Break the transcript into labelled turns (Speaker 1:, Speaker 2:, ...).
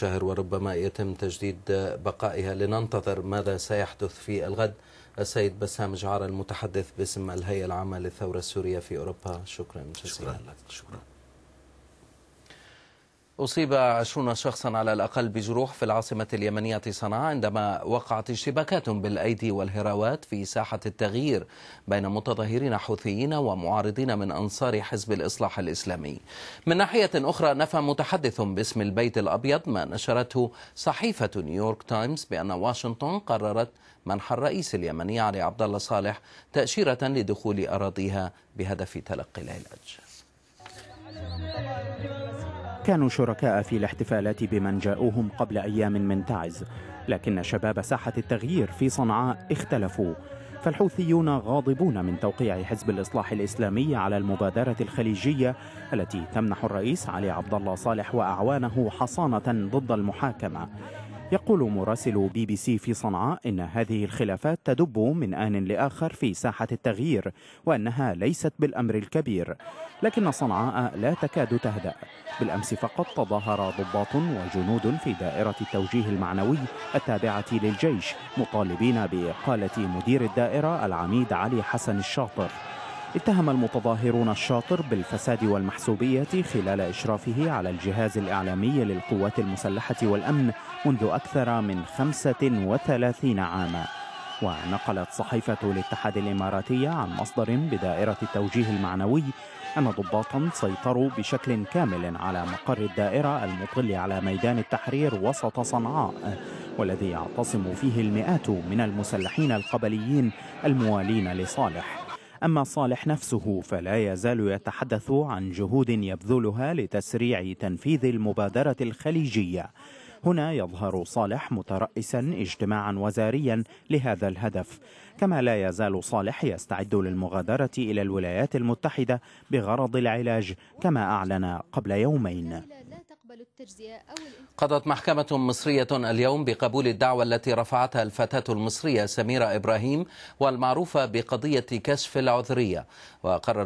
Speaker 1: شهر وربما يتم تجديد بقائها لننتظر ماذا سيحدث في الغد السيد بسام جعار المتحدث باسم الهيئة العامة للثورة السورية في أوروبا شكرا جزيلا شكرا لك شكرا أصيب عشرون شخصا على الأقل بجروح في العاصمة اليمنية صنعاء عندما وقعت اشتباكات بالأيدي والهراوات في ساحة التغيير بين متظاهرين حوثيين ومعارضين من أنصار حزب الإصلاح الإسلامي من ناحية أخرى نفى متحدث باسم البيت الأبيض ما نشرته صحيفة نيويورك تايمز بأن واشنطن قررت منح الرئيس اليمني علي عبد الله صالح تأشيرة لدخول أراضيها بهدف تلقي العلاج
Speaker 2: كانوا شركاء في الاحتفالات بمن جاءوهم قبل أيام من تعز لكن شباب ساحة التغيير في صنعاء اختلفوا فالحوثيون غاضبون من توقيع حزب الإصلاح الإسلامي على المبادرة الخليجية التي تمنح الرئيس علي عبد الله صالح وأعوانه حصانة ضد المحاكمة يقول مراسل بي بي سي في صنعاء إن هذه الخلافات تدب من آن لآخر في ساحة التغيير وأنها ليست بالأمر الكبير لكن صنعاء لا تكاد تهدأ بالأمس فقط تظاهر ضباط وجنود في دائرة التوجيه المعنوي التابعة للجيش مطالبين بإقالة مدير الدائرة العميد علي حسن الشاطر اتهم المتظاهرون الشاطر بالفساد والمحسوبية خلال إشرافه على الجهاز الإعلامي للقوات المسلحة والأمن منذ أكثر من 35 عاماً ونقلت صحيفة الاتحاد الإماراتية عن مصدر بدائرة التوجيه المعنوي أن ضباطا سيطروا بشكل كامل على مقر الدائرة المطل على ميدان التحرير وسط صنعاء والذي يعتصم فيه المئات من المسلحين القبليين الموالين لصالح أما صالح نفسه فلا يزال يتحدث عن جهود يبذلها لتسريع تنفيذ المبادرة الخليجية هنا يظهر صالح مترأسا اجتماعا وزاريا لهذا الهدف كما لا يزال صالح يستعد للمغادرة إلى الولايات المتحدة بغرض العلاج كما أعلن قبل يومين قضت
Speaker 1: محكمة مصرية اليوم بقبول الدعوى التي رفعتها الفتاة المصرية سميرة إبراهيم والمعروفة بقضية كشف العذرية وقررت